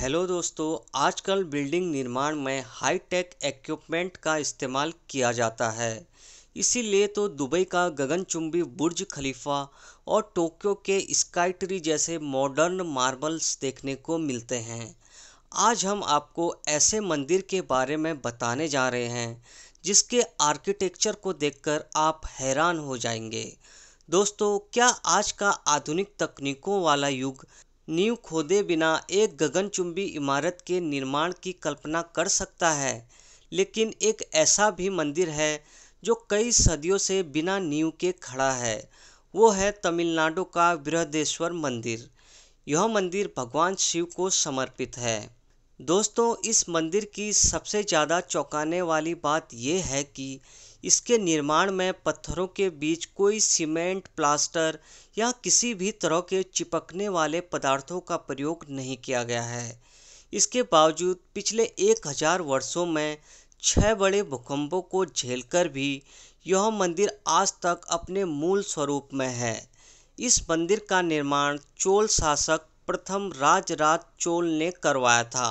hello दोस्तों आजकल building निर्माण में हाई टेक इक्विपमेंट का इस्तेमाल किया जाता है इसीलिए तो दुबई का गगनचुंबी बुर्ज खलीफा और टोक्यो के स्काई ट्री जैसे मॉडर्न मार्बल्स देखने को मिलते हैं आज हम आपको ऐसे मंदिर के बारे में बताने जा रहे हैं जिसके आर्किटेक्चर को देखकर आप हैरान हो जाएंगे दोस्तों क्या आज का आधुनिक तकनीकों वाला युग नींव खोदे बिना एक गगनचुंबी इमारत के निर्माण की कल्पना कर सकता है लेकिन एक ऐसा भी मंदिर है जो कई सदियों से बिना नींव के खड़ा है वो है तमिलनाडु का बृहदेश्वर मंदिर यह मंदिर भगवान शिव को समर्पित है दोस्तों इस मंदिर की सबसे ज़्यादा चौंकाने वाली बात यह है कि इसके निर्माण में पत्थरों के बीच कोई सीमेंट प्लास्टर या किसी भी तरह के चिपकने वाले पदार्थों का प्रयोग नहीं किया गया है इसके बावजूद पिछले एक हजार वर्षों में छह बड़े भूकंपों को झेलकर भी यह मंदिर आज तक अपने मूल स्वरूप में है इस मंदिर का निर्माण चोल शासक प्रथम राजराज चोल ने करवाया था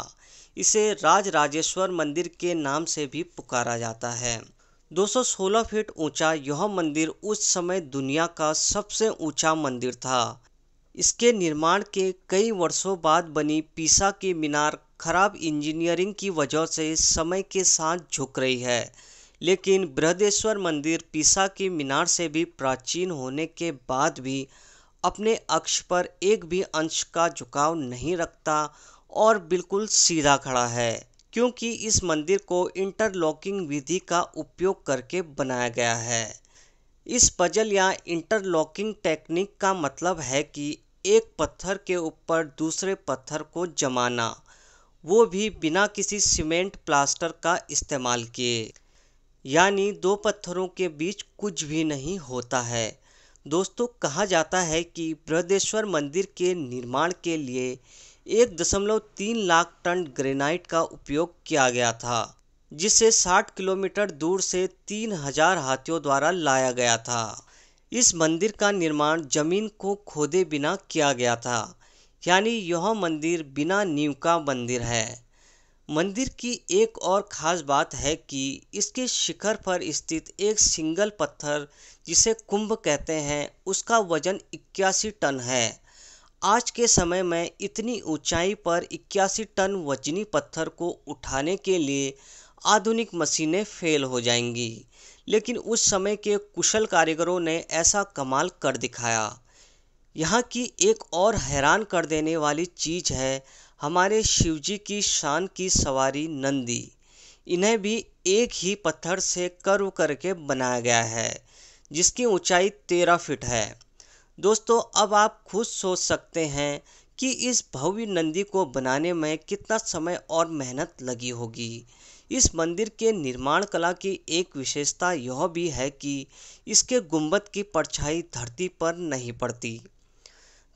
इसे राजराजेश्वर राजेश्वर मंदिर के नाम से भी पुकारा जाता है 216 फीट ऊंचा यह मंदिर उस समय दुनिया का सबसे ऊंचा मंदिर था इसके निर्माण के कई वर्षों बाद बनी पीसा की मीनार खराब इंजीनियरिंग की वजह से समय के साथ झुक रही है लेकिन बृहदेश्वर मंदिर पीसा की मीनार से भी प्राचीन होने के बाद भी अपने अक्ष पर एक भी अंश का झुकाव नहीं रखता और बिल्कुल सीधा खड़ा है क्योंकि इस मंदिर को इंटरलॉकिंग विधि का उपयोग करके बनाया गया है इस पजल या इंटरलॉकिंग टेक्निक का मतलब है कि एक पत्थर के ऊपर दूसरे पत्थर को जमाना वो भी बिना किसी सीमेंट प्लास्टर का इस्तेमाल किए यानी दो पत्थरों के बीच कुछ भी नहीं होता है दोस्तों कहा जाता है कि बृहदेश्वर मंदिर के निर्माण के लिए एक दशमलव तीन लाख टन ग्रेनाइट का उपयोग किया गया था जिसे 60 किलोमीटर दूर से तीन हजार हाथियों द्वारा लाया गया था इस मंदिर का निर्माण जमीन को खोदे बिना किया गया था यानी यह मंदिर बिना नींव का मंदिर है मंदिर की एक और ख़ास बात है कि इसके शिखर पर स्थित एक सिंगल पत्थर जिसे कुंभ कहते हैं उसका वजन इक्यासी टन है आज के समय में इतनी ऊंचाई पर 81 टन वजनी पत्थर को उठाने के लिए आधुनिक मशीनें फेल हो जाएंगी लेकिन उस समय के कुशल कारीगरों ने ऐसा कमाल कर दिखाया यहाँ की एक और हैरान कर देने वाली चीज़ है हमारे शिवजी की शान की सवारी नंदी इन्हें भी एक ही पत्थर से कर्व करके बनाया गया है जिसकी ऊंचाई तेरह फिट है दोस्तों अब आप खुद सोच सकते हैं कि इस भव्य नंदी को बनाने में कितना समय और मेहनत लगी होगी इस मंदिर के निर्माण कला की एक विशेषता यह भी है कि इसके गुंबद की परछाई धरती पर नहीं पड़ती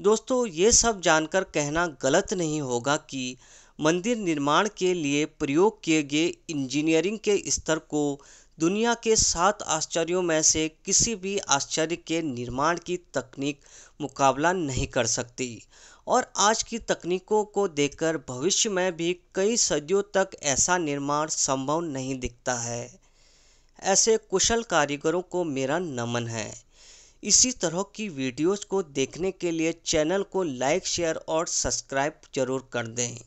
दोस्तों ये सब जानकर कहना गलत नहीं होगा कि मंदिर निर्माण के लिए प्रयोग किए गए इंजीनियरिंग के स्तर को दुनिया के सात आश्चर्यों में से किसी भी आश्चर्य के निर्माण की तकनीक मुकाबला नहीं कर सकती और आज की तकनीकों को देखकर भविष्य में भी कई सदियों तक ऐसा निर्माण संभव नहीं दिखता है ऐसे कुशल कारीगरों को मेरा नमन है इसी तरह की वीडियोस को देखने के लिए चैनल को लाइक शेयर और सब्सक्राइब जरूर कर दें